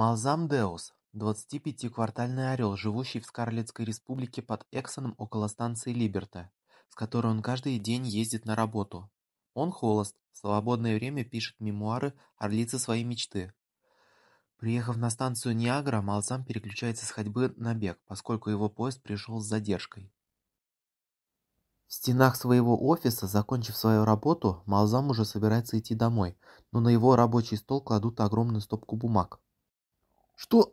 Малзам Деус, двадцатипятиквартальный орел, живущий в Скарлетской республике под Эксоном около станции Либерта, с которой он каждый день ездит на работу. Он холост, в свободное время пишет мемуары «Орлицы своей мечты». Приехав на станцию Ниагра, Малзам переключается с ходьбы на бег, поскольку его поезд пришел с задержкой. В стенах своего офиса, закончив свою работу, Малзам уже собирается идти домой, но на его рабочий стол кладут огромную стопку бумаг. Что?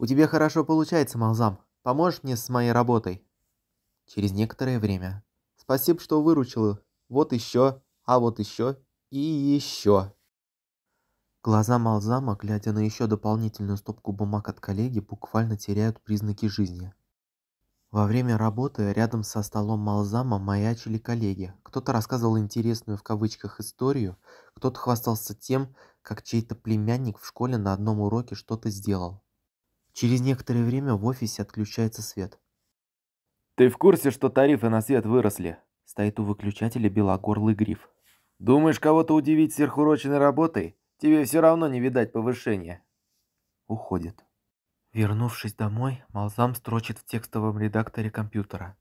У тебя хорошо получается, Малзам. Поможешь мне с моей работой? Через некоторое время. Спасибо, что выручил. Вот еще, а вот еще и еще. Глаза Малзама, глядя на еще дополнительную стопку бумаг от коллеги, буквально теряют признаки жизни. Во время работы рядом со столом Малзама маячили коллеги. Кто-то рассказывал интересную в кавычках историю, кто-то хвастался тем, как чей-то племянник в школе на одном уроке что-то сделал. Через некоторое время в офисе отключается свет. «Ты в курсе, что тарифы на свет выросли?» Стоит у выключателя белогорлый гриф. «Думаешь, кого-то удивить сверхурочной работой? Тебе все равно не видать повышения». Уходит. Вернувшись домой, Малзам строчит в текстовом редакторе компьютера.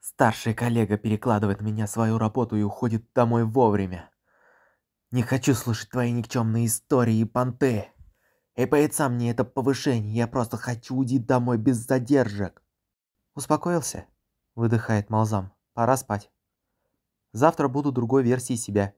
Старший коллега перекладывает меня свою работу и уходит домой вовремя. Не хочу слушать твои никчемные истории, понты. И по мне это повышение, я просто хочу уйти домой без задержек. Успокоился? Выдыхает Малзам. Пора спать. Завтра буду другой версией себя.